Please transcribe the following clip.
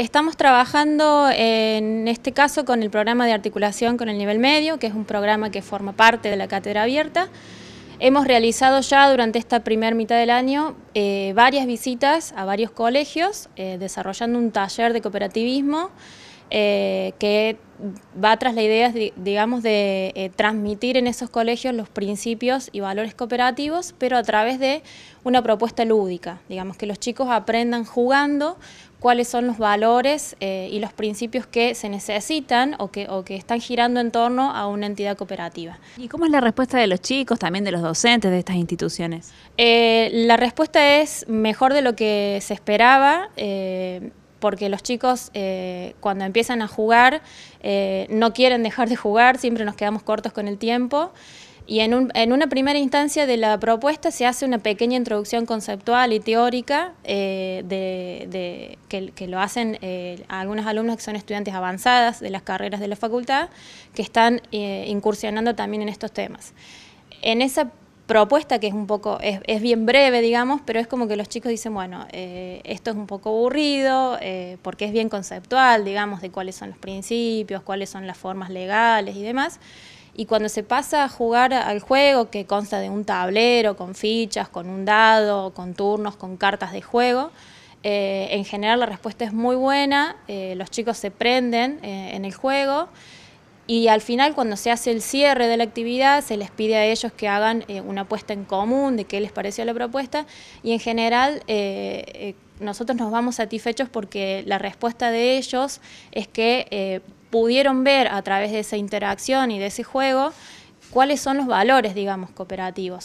Estamos trabajando en este caso con el programa de articulación con el nivel medio, que es un programa que forma parte de la cátedra abierta. Hemos realizado ya durante esta primera mitad del año eh, varias visitas a varios colegios, eh, desarrollando un taller de cooperativismo, eh, que va tras la idea, digamos, de eh, transmitir en esos colegios los principios y valores cooperativos, pero a través de una propuesta lúdica, digamos, que los chicos aprendan jugando cuáles son los valores eh, y los principios que se necesitan o que, que están girando en torno a una entidad cooperativa. ¿Y cómo es la respuesta de los chicos, también de los docentes de estas instituciones? la respuesta es mejor de lo que se esperaba porque los chicos eh, cuando empiezan a jugar eh, no quieren dejar de jugar, siempre nos quedamos cortos con el tiempo. Y en, una primera instancia de la propuesta se hace una pequeña introducción conceptual y teórica eh, de, que, lo hacen algunos alumnos que son estudiantes avanzadas de las carreras de la facultad que están incursionando también en estos temas. En esa propuesta que es un poco, es, bien breve, digamos, pero es como que los chicos dicen, bueno, eh, esto es un poco aburrido, eh, porque es bien conceptual, digamos, de cuáles son los principios, cuáles son las formas legales y demás. Y cuando se pasa a jugar al juego, que consta de un tablero, con fichas, con un dado, con turnos, con cartas de juego, eh, en general la respuesta es muy buena, los chicos se prenden en el juego y al final cuando se hace el cierre de la actividad se les pide a ellos que hagan eh, una apuesta en común de qué les pareció la propuesta y en general eh, eh, nosotros nos vamos satisfechos porque la respuesta de ellos es que pudieron ver a través de esa interacción y de ese juego cuáles son los valores, digamos, cooperativos.